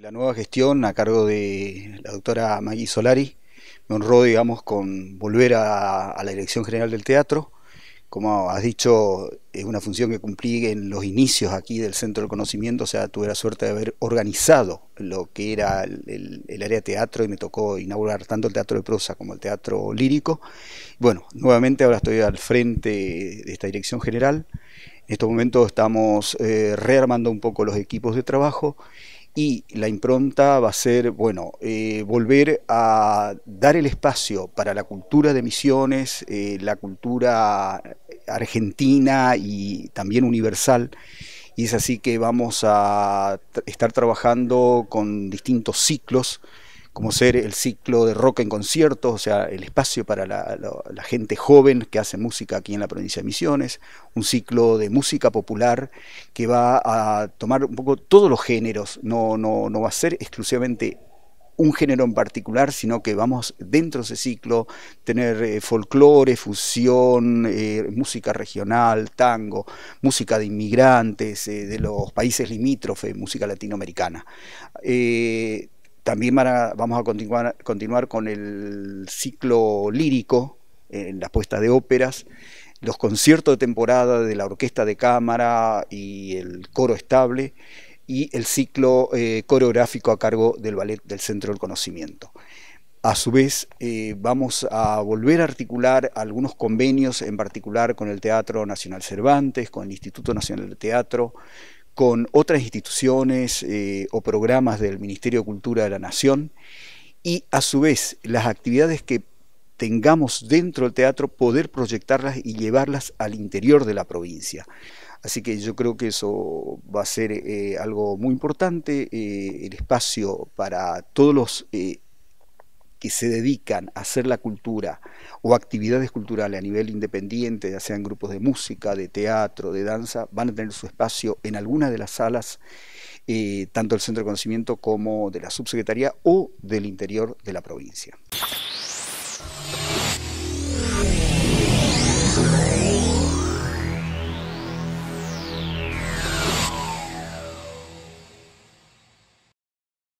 La nueva gestión a cargo de la doctora Maggie Solari me honró, digamos, con volver a, la Dirección General del Teatro. Como has dicho, es una función que cumplí en los inicios aquí del Centro del Conocimiento, o sea, tuve la suerte de haber organizado lo que era el, área de teatro y me tocó inaugurar tanto el teatro de prosa como el teatro lírico. Bueno, nuevamente ahora estoy al frente de esta dirección general. En estos momentos estamos eh, rearmando un poco los equipos de trabajo y la impronta va a ser, bueno, eh, volver a dar el espacio para la cultura de Misiones, eh, la cultura argentina y también universal. Y es así que vamos a estar trabajando con distintos ciclos como ser el ciclo de rock en conciertos, o sea, el espacio para la, gente joven que hace música aquí en la provincia de Misiones, un ciclo de música popular que va a tomar un poco todos los géneros, no, no, va a ser exclusivamente un género en particular, sino que vamos dentro de ese ciclo tener eh, folclore, fusión, eh, música regional, tango, música de inmigrantes, eh, de los países limítrofes, música latinoamericana. También vamos a continuar, con el ciclo lírico, en las puestas de óperas, los conciertos de temporada de la orquesta de cámara y el coro estable, y el ciclo eh, coreográfico a cargo del Ballet del Centro del Conocimiento. A su vez, eh, vamos a volver a articular algunos convenios, en particular con el Teatro Nacional Cervantes, con el Instituto Nacional de Teatro, con otras instituciones eh, o programas del Ministerio de Cultura de la Nación y a su vez las actividades que tengamos dentro del teatro poder proyectarlas y llevarlas al interior de la provincia. Así que yo creo que eso va a ser eh, algo muy importante, eh, el espacio para todos los que se dedican a hacer la cultura o actividades culturales a nivel independiente, ya sean grupos de música, de teatro, de danza, van a tener su espacio en alguna de las salas, eh, tanto del Centro de Conocimiento como de la Subsecretaría o del interior de la provincia.